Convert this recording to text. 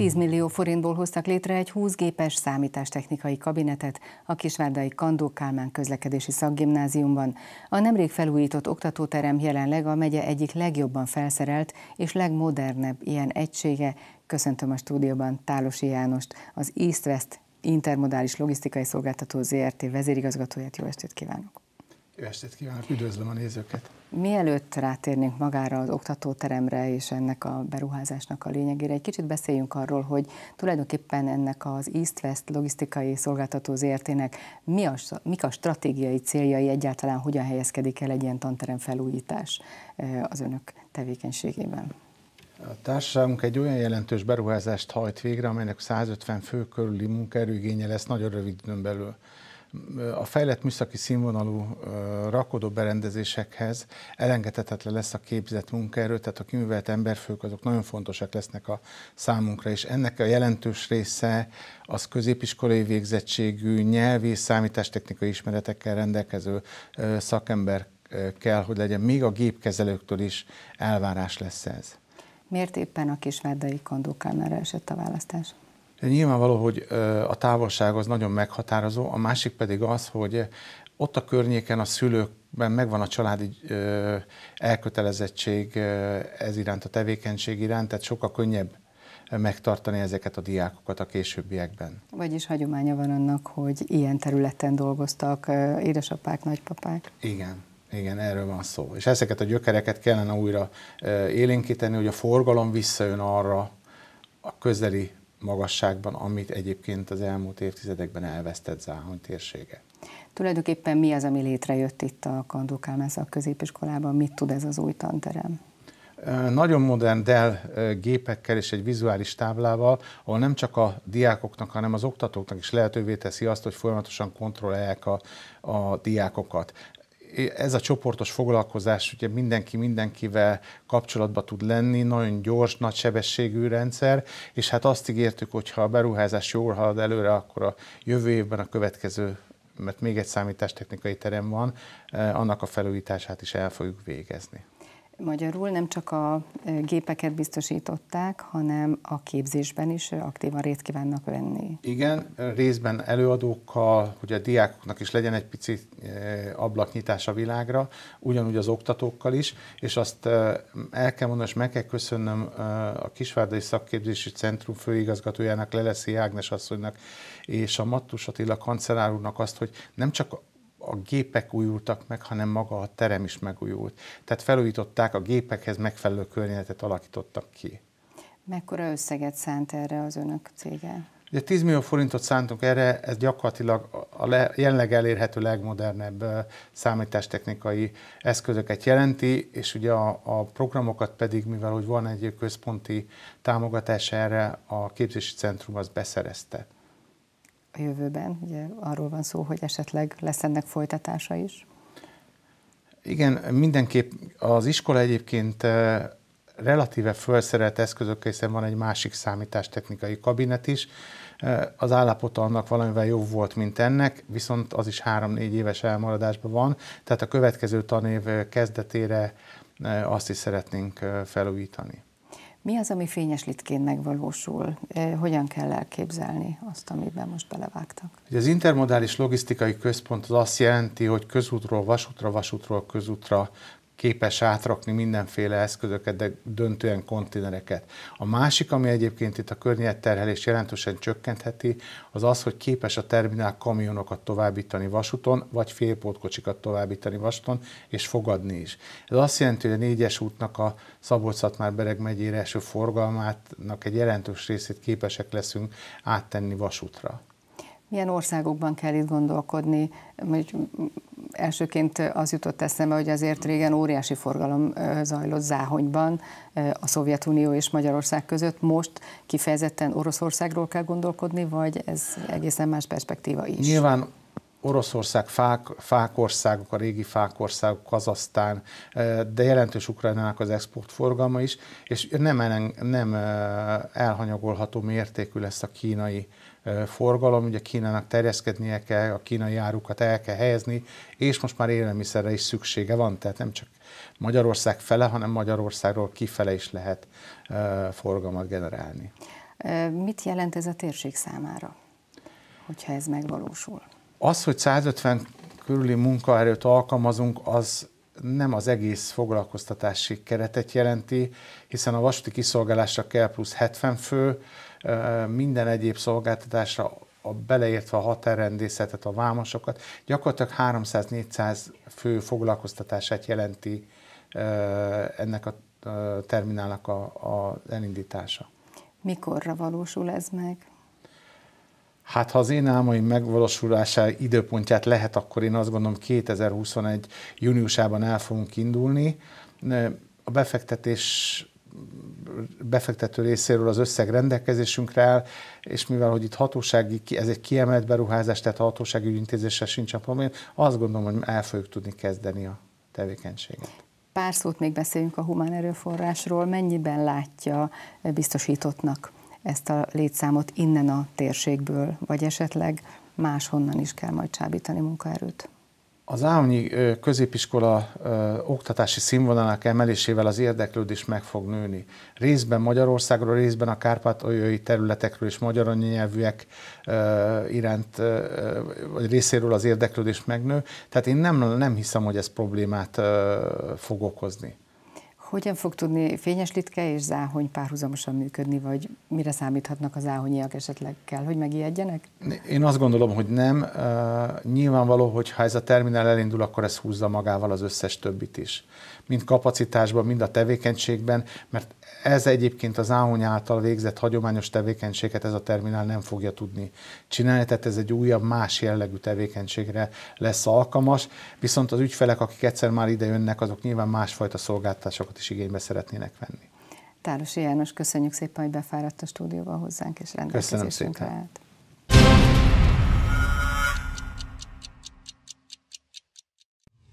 10 millió forintból hoztak létre egy 20 gépes számítástechnikai kabinetet a Kisvárdai Kandó Kálmán közlekedési szakgimnáziumban. A nemrég felújított oktatóterem jelenleg a megye egyik legjobban felszerelt és legmodernebb ilyen egysége. Köszöntöm a stúdióban Tálosi Jánost, az East-West intermodális logisztikai szolgáltató ZRT vezérigazgatóját. Jó estét kívánok! Jó estét kívánok, üdvözlöm a nézőket! Mielőtt rátérnénk magára az oktatóteremre és ennek a beruházásnak a lényegére, egy kicsit beszéljünk arról, hogy tulajdonképpen ennek az East-West logisztikai szolgáltató zértének mi a, mik a stratégiai céljai egyáltalán, hogyan helyezkedik el egy ilyen tanterem felújítás e, az önök tevékenységében? A társaságunk egy olyan jelentős beruházást hajt végre, amelynek 150 fő körüli munkaerőgénye lesz nagyon rövid időn belül a fejlett műszaki színvonalú rakodó berendezésekhez elengedhetetlen lesz a képzett munkaerő, tehát a kiművelt emberfők azok nagyon fontosak lesznek a számunkra, és ennek a jelentős része az középiskolai végzettségű, nyelvi, számítástechnikai ismeretekkel rendelkező szakember kell, hogy legyen. Még a gépkezelőktől is elvárás lesz ez. Miért éppen a kisvárdai kondókámára esett a választás? De nyilvánvaló, hogy a távolság az nagyon meghatározó, a másik pedig az, hogy ott a környéken a szülőkben megvan a családi elkötelezettség ez iránt, a tevékenység iránt, tehát sokkal könnyebb megtartani ezeket a diákokat a későbbiekben. Vagyis hagyománya van annak, hogy ilyen területen dolgoztak édesapák, nagypapák? Igen. Igen, erről van szó. És ezeket a gyökereket kellene újra élénkíteni, hogy a forgalom visszajön arra a közeli magasságban, amit egyébként az elmúlt évtizedekben elvesztett Záhony térsége. Tulajdonképpen mi az, ami létrejött itt a Kandó a középiskolában? Mit tud ez az új tanterem? Nagyon modern Dell gépekkel és egy vizuális táblával, ahol nem csak a diákoknak, hanem az oktatóknak is lehetővé teszi azt, hogy folyamatosan kontrollálják a, a diákokat ez a csoportos foglalkozás, ugye mindenki mindenkivel kapcsolatba tud lenni, nagyon gyors, nagy sebességű rendszer, és hát azt ígértük, hogy ha a beruházás jól halad előre, akkor a jövő évben a következő mert még egy számítástechnikai terem van, eh, annak a felújítását is el fogjuk végezni. Magyarul nem csak a gépeket biztosították, hanem a képzésben is aktívan részt kívánnak venni. Igen, részben előadókkal, hogy a diákoknak is legyen egy pici ablaknyitás a világra, ugyanúgy az oktatókkal is, és azt el kell mondani, és meg kell köszönnöm a Kisvárdai Szakképzési Centrum főigazgatójának, Leleszi Ágnes asszonynak, és a Mattus Attila kancellár úrnak azt, hogy nem csak a gépek újultak meg, hanem maga a terem is megújult. Tehát felújították, a gépekhez megfelelő környezetet alakítottak ki. Mekkora összeget szánt erre az önök cége? Ugye 10 millió forintot szántunk erre, ez gyakorlatilag a le, jelenleg elérhető legmodernebb számítástechnikai eszközöket jelenti, és ugye a, a programokat pedig, mivel hogy van egy központi támogatás erre, a képzési centrum az beszerezte a jövőben? Ugye arról van szó, hogy esetleg lesz ennek folytatása is. Igen, mindenképp az iskola egyébként eh, relatíve felszerelt eszközök, hiszen van egy másik számítástechnikai kabinet is. Eh, az állapota annak valamivel jobb volt, mint ennek, viszont az is három-négy éves elmaradásban van, tehát a következő tanév eh, kezdetére azt is szeretnénk felújítani. Mi az, ami fényes litként megvalósul? Eh, hogyan kell elképzelni azt, amiben most belevágtak? Az intermodális logisztikai központ az azt jelenti, hogy közútról vasútra, vasútról közútra képes átrakni mindenféle eszközöket, de döntően konténereket. A másik, ami egyébként itt a környezetterhelés jelentősen csökkentheti, az az, hogy képes a terminál kamionokat továbbítani vasúton, vagy félpótkocsikat továbbítani vasúton, és fogadni is. Ez azt jelenti, hogy a négyes útnak a szabolcs bereg megyére eső forgalmátnak egy jelentős részét képesek leszünk áttenni vasútra. Milyen országokban kell itt gondolkodni? Elsőként az jutott eszembe, hogy azért régen óriási forgalom zajlott Záhonyban, a Szovjetunió és Magyarország között. Most kifejezetten Oroszországról kell gondolkodni, vagy ez egészen más perspektíva is? Nyilván Oroszország, fák, fákországok, a régi fákországok, Kazasztán, de jelentős Ukrajnának az exportforgalma is, és nem, elen, nem elhanyagolható mértékű lesz a kínai forgalom, ugye Kínának terjeszkednie kell, a kínai árukat el kell helyezni, és most már élelmiszerre is szüksége van, tehát nem csak Magyarország fele, hanem Magyarországról kifele is lehet forgalmat generálni. Mit jelent ez a térség számára, hogyha ez megvalósul? Az, hogy 150 körüli munkaerőt alkalmazunk, az nem az egész foglalkoztatási keretet jelenti, hiszen a vasúti kiszolgálásra kell plusz 70 fő, minden egyéb szolgáltatásra, a beleértve a határrendészetet, a vámosokat, gyakorlatilag 300-400 fő foglalkoztatását jelenti ennek a terminálnak a, a elindítása. Mikorra valósul ez meg? Hát ha az én álmaim megvalósulása időpontját lehet, akkor én azt gondolom 2021 júniusában el fogunk indulni. A befektetés befektető részéről az összeg rendelkezésünkre áll, és mivel, hogy itt hatósági, ez egy kiemelt beruházás, tehát a hatósági ügyintézéssel sincs a probléma, azt gondolom, hogy el fogjuk tudni kezdeni a tevékenységet. Pár szót még beszéljünk a humán erőforrásról. Mennyiben látja biztosítottnak ezt a létszámot innen a térségből, vagy esetleg máshonnan is kell majd csábítani munkaerőt? Az Áhonyi középiskola ö, oktatási színvonalának emelésével az érdeklődés meg fog nőni. Részben Magyarországról, részben a kárpátaljai területekről és magyar anyanyelvűek ö, iránt ö, vagy részéről az érdeklődés megnő. Tehát én nem, nem hiszem, hogy ez problémát fog okozni. Hogyan fog tudni fényes litke és záhony párhuzamosan működni, vagy mire számíthatnak az záhonyiak esetleg? Kell, hogy megijedjenek? Én azt gondolom, hogy nem. Uh, nyilvánvaló, hogy ha ez a terminál elindul, akkor ez húzza magával az összes többit is mind kapacitásban, mind a tevékenységben, mert ez egyébként az Áhony által végzett hagyományos tevékenységet ez a terminál nem fogja tudni csinálni, tehát ez egy újabb, más jellegű tevékenységre lesz alkalmas, viszont az ügyfelek, akik egyszer már ide jönnek, azok nyilván másfajta szolgáltatásokat is igénybe szeretnének venni. Tárosi János, köszönjük szépen, hogy befáradt a stúdióba hozzánk, és rendelkezésünkre állt.